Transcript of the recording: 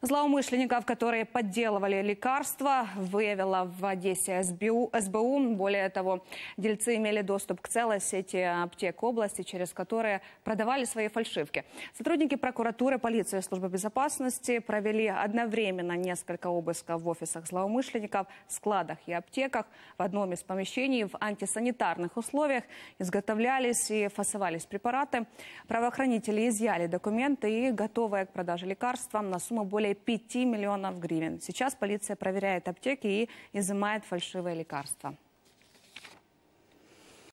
Злоумышленников, которые подделывали лекарства, выявила в Одессе СБУ. СБУ. Более того, дельцы имели доступ к целой сети аптек области, через которые продавали свои фальшивки. Сотрудники прокуратуры, полиции и службы безопасности провели одновременно несколько обысков в офисах злоумышленников, складах и аптеках. В одном из помещений в антисанитарных условиях изготовлялись и фасовались препараты. Правоохранители изъяли документы и готовые к продаже лекарства на сумму более более 5 миллионов гривен. Сейчас полиция проверяет аптеки и изымает фальшивые лекарства.